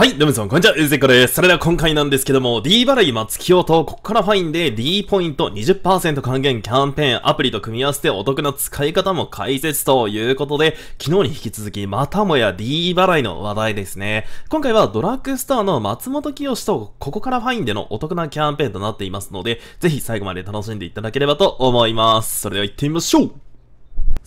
はい、どうもさん、こんにちは、うずせっこです。それでは今回なんですけども、D 払い松清と、こっからファインで D ポイント20%還元キャンペーンアプリと組み合わせてお得な使い方も解説ということで、昨日に引き続き、またもや D 払いの話題ですね。今回はドラッグストアの松本清と、ここからファインでのお得なキャンペーンとなっていますので、ぜひ最後まで楽しんでいただければと思います。それでは行ってみましょう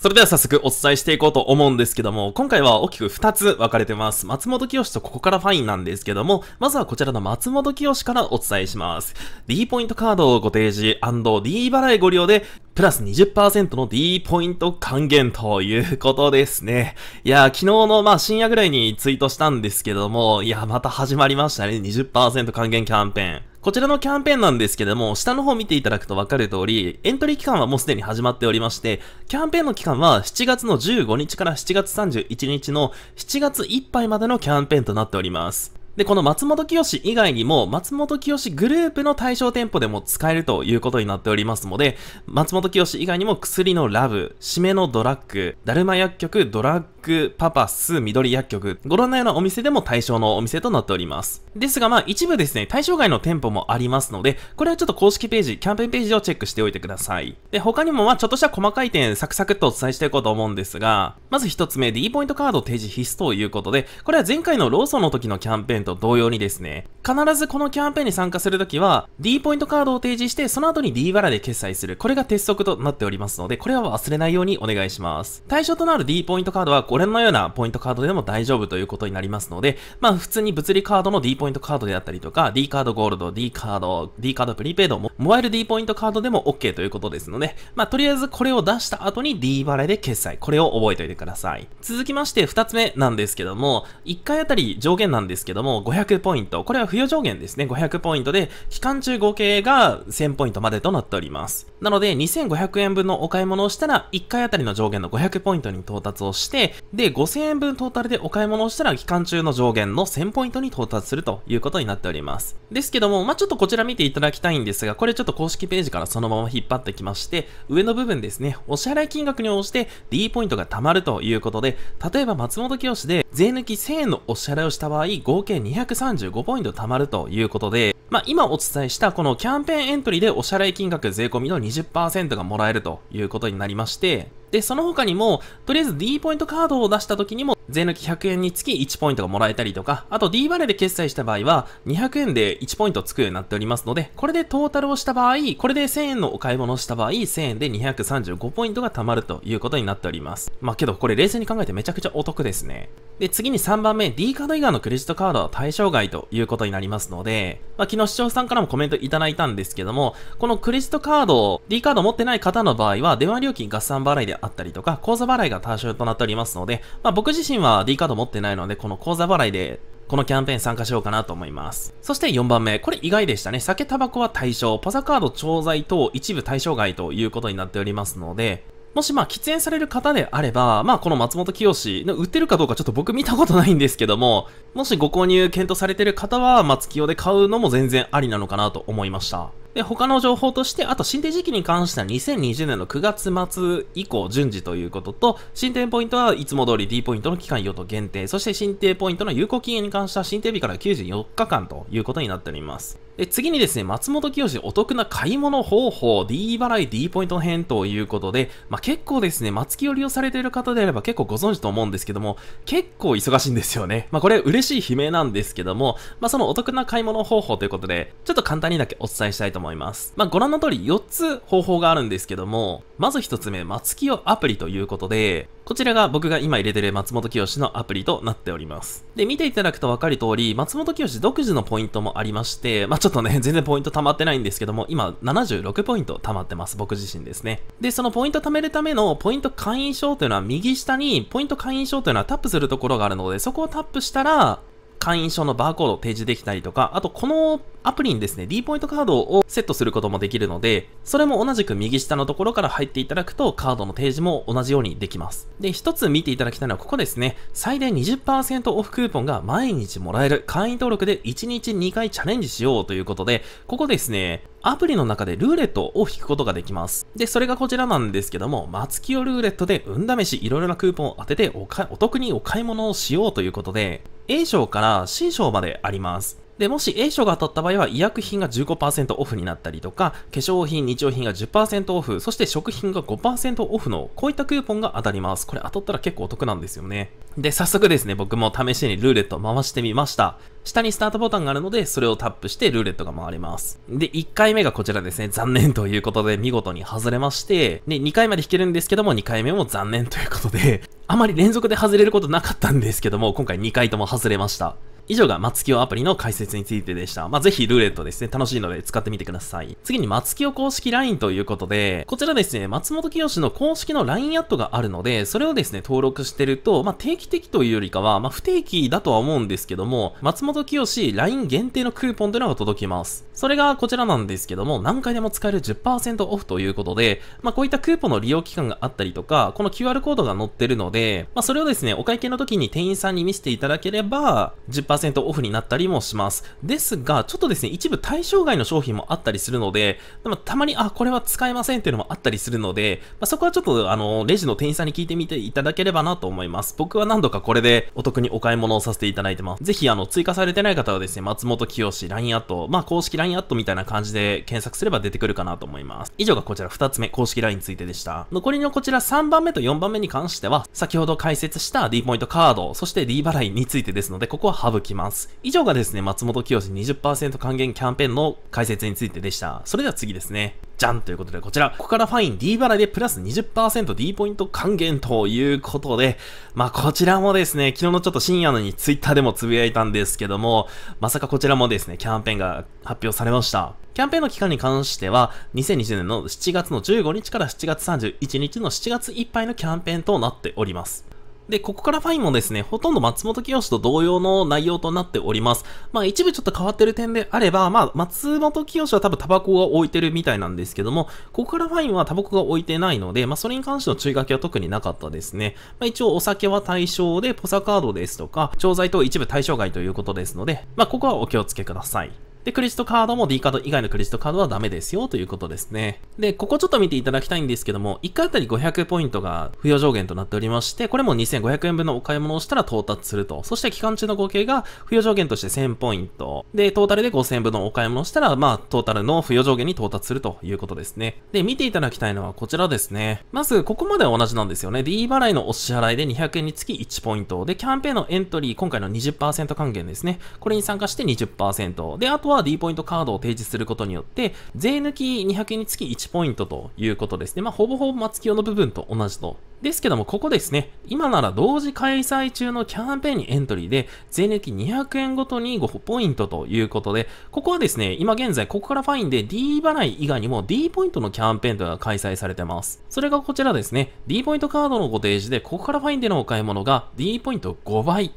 それでは早速お伝えしていこうと思うんですけども、今回は大きく2つ分かれてます。松本清とここからファインなんですけども、まずはこちらの松本清からお伝えします。D ポイントカードをご提示 &D 払いご利用でプラス20%の D ポイント還元ということですね。いや、昨日のまあ深夜ぐらいにツイートしたんですけども、いや、また始まりましたね。20%還元キャンペーン。こちらのキャンペーンなんですけども、下の方見ていただくとわかる通り、エントリー期間はもうすでに始まっておりまして、キャンペーンの期間は7月の15日から7月31日の7月いっぱいまでのキャンペーンとなっております。で、この松本清以外にも、松本清グループの対象店舗でも使えるということになっておりますので、松本清以外にも薬のラブ、締めのドラッグ、だるま薬局、ドラッグ、パパス、緑薬局、ご覧のようなお店でも対象のお店となっております。ですが、まあ一部ですね、対象外の店舗もありますので、これはちょっと公式ページ、キャンペーンページをチェックしておいてください。で、他にもまあちょっとした細かい点、サクサクっとお伝えしていこうと思うんですが、まず一つ目、D ポイントカード提示必須ということで、これは前回のローソンの時のキャンペーンと同様にですね、必ずこのキャンペーンに参加するときは、D ポイントカードを提示して、その後に D バラで決済する。これが鉄則となっておりますので、これは忘れないようにお願いします。対象となる D ポイントカードは、ご覧のようなポイントカードでも大丈夫ということになりますので、まあ普通に物理カードの D ポイントカードであったりとか、D カードゴールド、D カード、D カードプリペイドも、モバイル D ポイントカードでも OK ということですので、まあとりあえずこれを出した後に D バラで決済。これを覚えておいてください。続きまして2つ目なんですけども、1回あたり上限なんですけども、500ポイント。これは付与上限ですね。500ポイントで、期間中合計が1000ポイントまでとなっております。なので、2500円分のお買い物をしたら、1回あたりの上限の500ポイントに到達をして、で、5000円分トータルでお買い物をしたら、期間中の上限の1000ポイントに到達するということになっております。ですけども、まあ、ちょっとこちら見ていただきたいんですが、これちょっと公式ページからそのまま引っ張ってきまして、上の部分ですね、お支払い金額に応じて D ポイントが貯まるということで、例えば松本清で税抜き1000円のお支払いをした場合、合計235ポイント貯まるということで、まあ、今お伝えしたこのキャンペーンエントリーでお支払い金額税込みの20%がもらえるということになりまして、で、その他にも、とりあえず D ポイントカードを出した時にも税抜き100円につき1ポイントがもらえたりとか、あと D バレで決済した場合は、200円で1ポイントつくようになっておりますので、これでトータルをした場合、これで1000円のお買い物をした場合、1000円で235ポイントが貯まるということになっております。まあけど、これ冷静に考えてめちゃくちゃお得ですね。で、次に3番目、D カード以外のクレジットカードは対象外ということになりますので、まあ昨日視聴者さんからもコメントいただいたんですけども、このクレジットカードを、D カード持ってない方の場合は、電話料金合算払いであったりとか、口座払いが対象となっておりますので、まあ僕自身身は D カード持ってないので、この口座払いでこのキャンペーン参加しようかなと思います。そして4番目、これ意外でしたね。酒、タバコは対象、ポザカード調剤等一部対象外ということになっておりますので、もしまあ喫煙される方であれば、まあこの松本清の売ってるかどうかちょっと僕見たことないんですけども、もしご購入検討されてる方は松清で買うのも全然ありなのかなと思いました。で、他の情報として、あと新定時期に関しては2020年の9月末以降順次ということと、新定ポイントはいつも通り D ポイントの期間用途限定、そして新定ポイントの有効期限に関しては新定日から94日間ということになっております。で次にですね、松本清お得な買い物方法、D 払い、D ポイント編ということで、まあ、結構ですね、松木を利用されている方であれば結構ご存知と思うんですけども、結構忙しいんですよね。まあ、これ嬉しい悲鳴なんですけども、まあ、そのお得な買い物方法ということで、ちょっと簡単にだけお伝えしたいと思います。まあ、ご覧の通り4つ方法があるんですけども、まず一つ目、松清アプリということで、こちらが僕が今入れてる松本清のアプリとなっております。で、見ていただくとわかる通り、松本清独自のポイントもありまして、まあ、ちょっとね、全然ポイント溜まってないんですけども、今76ポイント溜まってます。僕自身ですね。で、そのポイント貯めるためのポイント会員証というのは右下に、ポイント会員証というのはタップするところがあるので、そこをタップしたら、会員証のバーコードを提示できたりとか、あとこのアプリにですね、D ポイントカードをセットすることもできるので、それも同じく右下のところから入っていただくと、カードの提示も同じようにできます。で、一つ見ていただきたいのはここですね、最大20%オフクーポンが毎日もらえる会員登録で1日2回チャレンジしようということで、ここですね、アプリの中でルーレットを引くことができます。で、それがこちらなんですけども、松清ルーレットで運試しいろいろなクーポンを当ててお得にお買い物をしようということで、A 賞から C 賞まであります。で、もし A 賞が当たった場合は、医薬品が15%オフになったりとか、化粧品、日用品が10%オフ、そして食品が5%オフの、こういったクーポンが当たります。これ当たったら結構お得なんですよね。で、早速ですね、僕も試しにルーレットを回してみました。下にスタートボタンがあるので、それをタップしてルーレットが回ります。で、1回目がこちらですね、残念ということで見事に外れまして、で、2回まで弾けるんですけども、2回目も残念ということで、あまり連続で外れることなかったんですけども、今回2回とも外れました。以上がマツキヨアプリの解説についてでした。まあ、ぜひルーレットですね、楽しいので使ってみてください。次にマツキヨ公式 LINE ということで、こちらですね、松本清の公式の LINE アットがあるので、それをですね、登録してると、まあ、定期的というよりかは、まあ、不定期だとは思うんですけども、松本清 LINE 限定のクーポンというのが届きます。それがこちらなんですけども、何回でも使える10%オフということで、まあ、こういったクーポンの利用期間があったりとか、この QR コードが載ってるので、まあ、それをですね、お会計の時に店員さんに見せていただければ10% 10%オフになったりもします。ですが、ちょっとですね、一部対象外の商品もあったりするので、でもたまに、あ、これは使えませんっていうのもあったりするので、まあ、そこはちょっと、あの、レジの店員さんに聞いてみていただければなと思います。僕は何度かこれでお得にお買い物をさせていただいてます。ぜひ、あの、追加されてない方はですね、松本清志 LINE アット、まあ、公式 LINE アットみたいな感じで検索すれば出てくるかなと思います。以上がこちら2つ目、公式 LINE についてでした。残りのこちら3番目と4番目に関しては、先ほど解説した D ポイントカード、そして D 払いについてですので、ここは省きます。以上がですね、松本清20%還元キャンペーンの解説についてでした。それでは次ですね。じゃんということで、こちら、ここからファイン D 払いでプラス 20%D ポイント還元ということで、まあこちらもですね、昨日のちょっと深夜のに Twitter でもつぶやいたんですけども、まさかこちらもですね、キャンペーンが発表されました。キャンペーンの期間に関しては、2020年の7月の15日から7月31日の7月いっぱいのキャンペーンとなっております。で、ここからファインもですね、ほとんど松本清と同様の内容となっております。まあ一部ちょっと変わってる点であれば、まあ松本清は多分タバコが置いてるみたいなんですけども、ここからファインはタバコが置いてないので、まあそれに関しての注意書きは特になかったですね。まあ一応お酒は対象で、ポサカードですとか、調剤と一部対象外ということですので、まあここはお気をつけください。で、クレジットカードも D カード以外のクレジットカードはダメですよということですね。で、ここちょっと見ていただきたいんですけども、1回あたり500ポイントが付与上限となっておりまして、これも2500円分のお買い物をしたら到達すると。そして期間中の合計が付与上限として1000ポイント。で、トータルで5000円分のお買い物をしたら、まあ、トータルの付与上限に到達するということですね。で、見ていただきたいのはこちらですね。まず、ここまでは同じなんですよね。D 払いのお支払いで200円につき1ポイント。で、キャンペーンのエントリー、今回の20%還元ですね。これに参加して20%。で、あとはは D ポイントカードを提示することによって、税抜き200円につき1ポイントということですね。まあ、ほぼほぼ松清の部分と同じとですけども、ここですね、今なら同時開催中のキャンペーンにエントリーで、税抜き200円ごとに5ポイントということで、ここはですね、今現在、ここからファインで D 払い以外にも D ポイントのキャンペーンというのが開催されてます。それがこちらですね、D ポイントカードのご提示で、ここからファインでのお買い物が D ポイント5倍。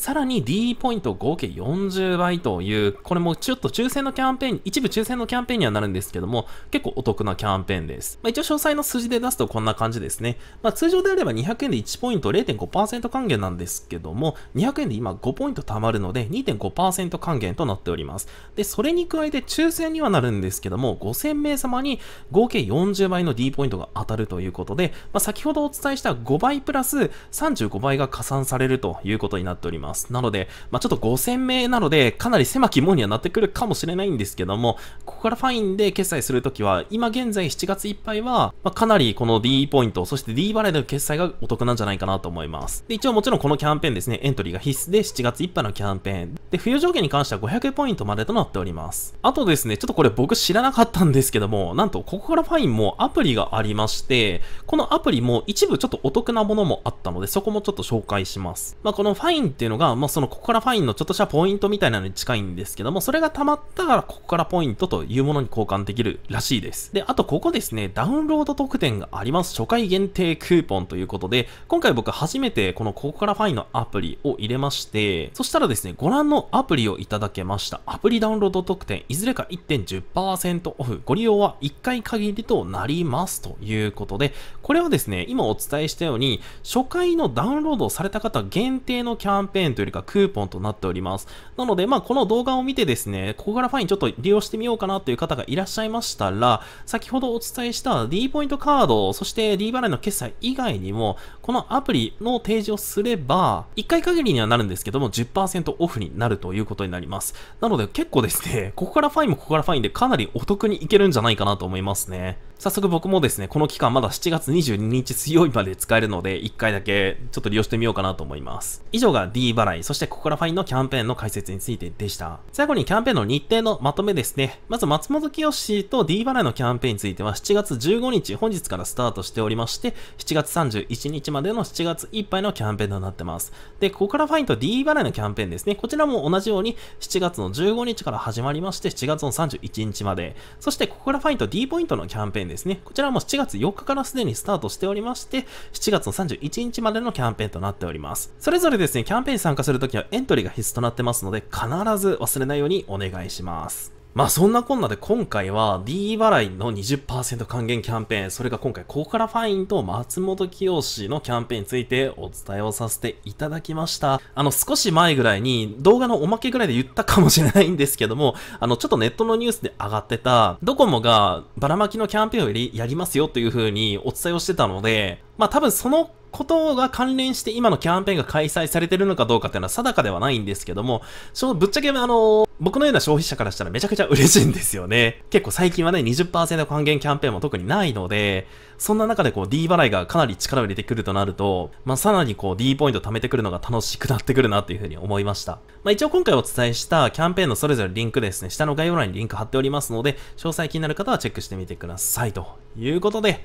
さらに D ポイント合計40倍という、これもちょっと抽選のキャンペーン、一部抽選のキャンペーンにはなるんですけども、結構お得なキャンペーンです。まあ、一応詳細の数字で出すとこんな感じですね。まあ、通常であれば200円で1ポイント0.5%還元なんですけども、200円で今5ポイント貯まるので2.5%還元となっております。で、それに加えて抽選にはなるんですけども、5000名様に合計40倍の D ポイントが当たるということで、まあ、先ほどお伝えした5倍プラス35倍が加算されるということになっております。ます。なので、まあ、ちょっと5000名なので、かなり狭き門にはなってくるかもしれないんですけども、ここからファインで決済するときは、今現在7月いっぱいは、まあ、かなりこの D ポイント、そして D バレーでの決済がお得なんじゃないかなと思います。で、一応もちろんこのキャンペーンですね、エントリーが必須で7月いっぱいのキャンペーン。で、冬上限に関しては500ポイントまでとなっております。あとですね、ちょっとこれ僕知らなかったんですけども、なんとここからファインもアプリがありまして、このアプリも一部ちょっとお得なものもあったので、そこもちょっと紹介します。まあ、このファインっていううのが、まあ、そのここからファインのちょっとしたポイントみたいなのに近いんですけども、それが溜まったからここからポイントというものに交換できるらしいです。で、あとここですね、ダウンロード特典があります。初回限定クーポンということで、今回僕初めてこのここからファインのアプリを入れまして、そしたらですね、ご覧のアプリをいただけました。アプリダウンロード特典、いずれか1.10%オフ。ご利用は1回限りとなりますということで、これはですね、今お伝えしたように、初回のダウンロードされた方限定のキャンペーンペーンというよりかクーポンとなっております。なので、まあ、この動画を見てですね、ここからファインちょっと利用してみようかなという方がいらっしゃいましたら、先ほどお伝えした D ポイントカード、そして D 払いの決済以外にも、このアプリの提示をすれば、1回限りにはなるんですけども、10%オフになるということになります。なので結構ですね、ここからファインもここからファインでかなりお得にいけるんじゃないかなと思いますね。早速僕もですね、この期間まだ7月22日水曜日まで使えるので、一回だけちょっと利用してみようかなと思います。以上が D 払い、そしてここからファインのキャンペーンの解説についてでした。最後にキャンペーンの日程のまとめですね。まず松本清と D 払いのキャンペーンについては7月15日、本日からスタートしておりまして、7月31日までの7月いっぱいのキャンペーンとなってます。で、ここからファインと D 払いのキャンペーンですね。こちらも同じように7月の15日から始まりまして、7月の31日まで。そしてここからファインと D ポイントのキャンペーンですね。こちらも7月4日からすでにスタートしておりまして、7月の31日までのキャンペーンとなっております。それぞれですね、キャンペーンに参加するときはエントリーが必須となってますので、必ず忘れないようにお願いします。まあそんなこんなで今回は D 払いの20%還元キャンペーン、それが今回コーカラファインと松本清のキャンペーンについてお伝えをさせていただきました。あの少し前ぐらいに動画のおまけぐらいで言ったかもしれないんですけども、あのちょっとネットのニュースで上がってたドコモがばらまきのキャンペーンをやりますよという風にお伝えをしてたので、まあ多分そのことが関連して今のキャンペーンが開催されてるのかどうかっていうのは定かではないんですけども、そのぶっちゃけあの、僕のような消費者からしたらめちゃくちゃ嬉しいんですよね。結構最近はね、20%還元キャンペーンも特にないので、そんな中でこう D 払いがかなり力を入れてくるとなると、まあ、さらにこう D ポイント貯めてくるのが楽しくなってくるなっていうふうに思いました。まあ、一応今回お伝えしたキャンペーンのそれぞれリンクですね、下の概要欄にリンク貼っておりますので、詳細気になる方はチェックしてみてくださいということで、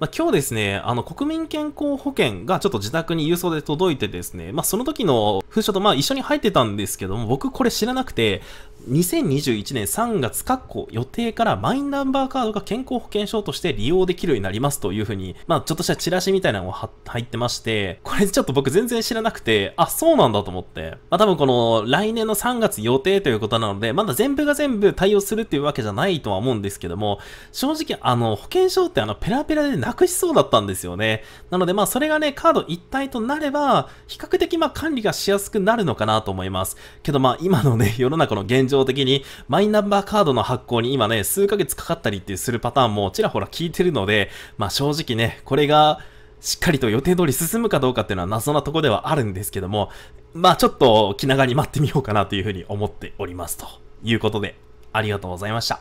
まあ、今日ですね、あの、国民健康保険がちょっと自宅に郵送で届いてですね、まあ、その時の封書とまあ一緒に入ってたんですけども、僕これ知らなくて、2021年3月確保予定からマイナンバーカードが健康保険証として利用できるようになりますというふうに、まあ、ちょっとしたチラシみたいなのが入ってまして、これちょっと僕全然知らなくて、あ、そうなんだと思って。まあ、多分この来年の3月予定ということなので、まだ全部が全部対応するっていうわけじゃないとは思うんですけども、正直あの、保険証ってあの、ペラペラでな隠しそうだったんですよね。なのでまあそれがね、カード一体となれば、比較的まあ管理がしやすくなるのかなと思います。けどまあ今のね、世の中の現状的に、マイナンバーカードの発行に今ね、数ヶ月かかったりっていうするパターンもちらほら聞いてるので、まあ正直ね、これが、しっかりと予定通り進むかどうかっていうのは謎なとこではあるんですけども、まあちょっと気長に待ってみようかなというふうに思っておりますということで、ありがとうございました。